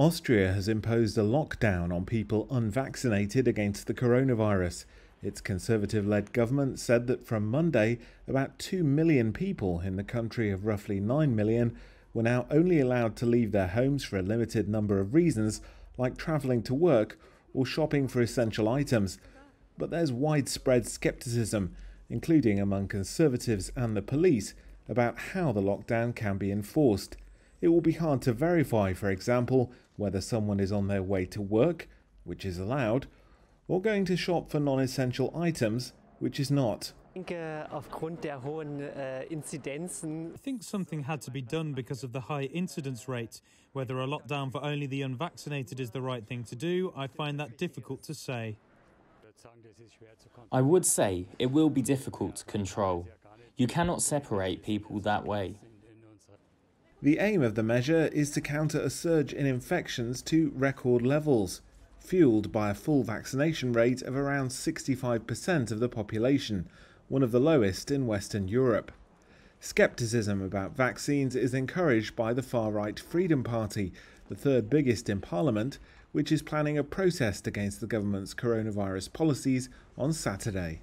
Austria has imposed a lockdown on people unvaccinated against the coronavirus. Its conservative led government said that from Monday, about 2 million people in the country of roughly 9 million were now only allowed to leave their homes for a limited number of reasons, like travelling to work or shopping for essential items. But there's widespread scepticism, including among conservatives and the police, about how the lockdown can be enforced it will be hard to verify, for example, whether someone is on their way to work, which is allowed, or going to shop for non-essential items, which is not. Uh, uh, I think something had to be done because of the high incidence rate. Whether a lockdown for only the unvaccinated is the right thing to do, I find that difficult to say. I would say it will be difficult to control. You cannot separate people that way. The aim of the measure is to counter a surge in infections to record levels, fueled by a full vaccination rate of around 65% of the population, one of the lowest in Western Europe. Skepticism about vaccines is encouraged by the far right Freedom Party, the third biggest in Parliament, which is planning a protest against the government's coronavirus policies on Saturday.